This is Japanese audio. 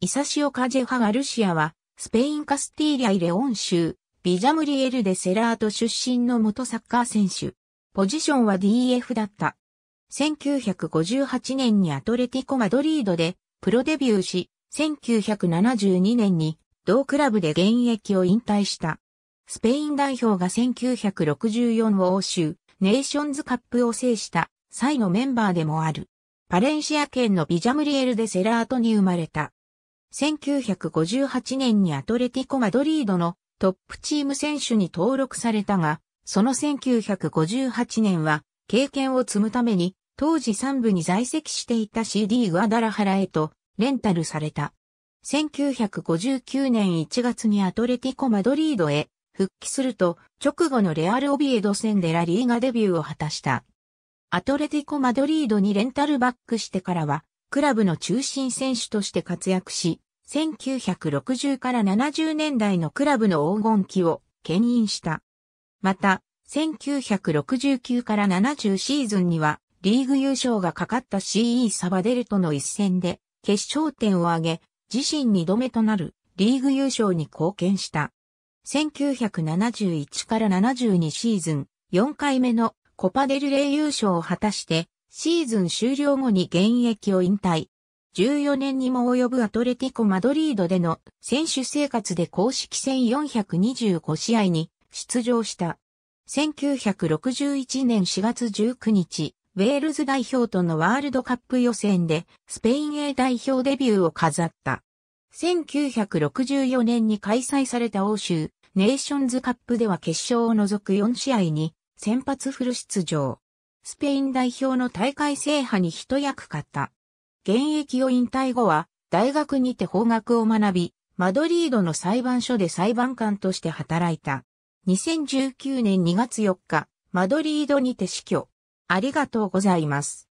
イサシオ・カジェハ・ガルシアは、スペイン・カスティーリア・イレオン州、ビジャムリエル・デ・セラート出身の元サッカー選手。ポジションは DF だった。1958年にアトレティコ・マドリードでプロデビューし、1972年に同クラブで現役を引退した。スペイン代表が1964を欧州、ネーションズカップを制した際のメンバーでもある。パレンシア県のビジャムリエル・デ・セラートに生まれた。1958年にアトレティコ・マドリードのトップチーム選手に登録されたが、その1958年は経験を積むために当時3部に在籍していた CD グアダラハラへとレンタルされた。1959年1月にアトレティコ・マドリードへ復帰すると直後のレアル・オビエド戦でラリーがデビューを果たした。アトレティコ・マドリードにレンタルバックしてからはクラブの中心選手として活躍し、1960から70年代のクラブの黄金期を牽引した。また、1969から70シーズンには、リーグ優勝がかかった CE サバデルとの一戦で、決勝点を挙げ、自身2度目となるリーグ優勝に貢献した。1971から72シーズン、4回目のコパデルレイ優勝を果たして、シーズン終了後に現役を引退。14年にも及ぶアトレティコ・マドリードでの選手生活で公式戦425試合に出場した。1961年4月19日、ウェールズ代表とのワールドカップ予選でスペイン A 代表デビューを飾った。1964年に開催された欧州ネーションズカップでは決勝を除く4試合に先発フル出場。スペイン代表の大会制覇に一役買った。現役を引退後は、大学にて法学を学び、マドリードの裁判所で裁判官として働いた。2019年2月4日、マドリードにて死去。ありがとうございます。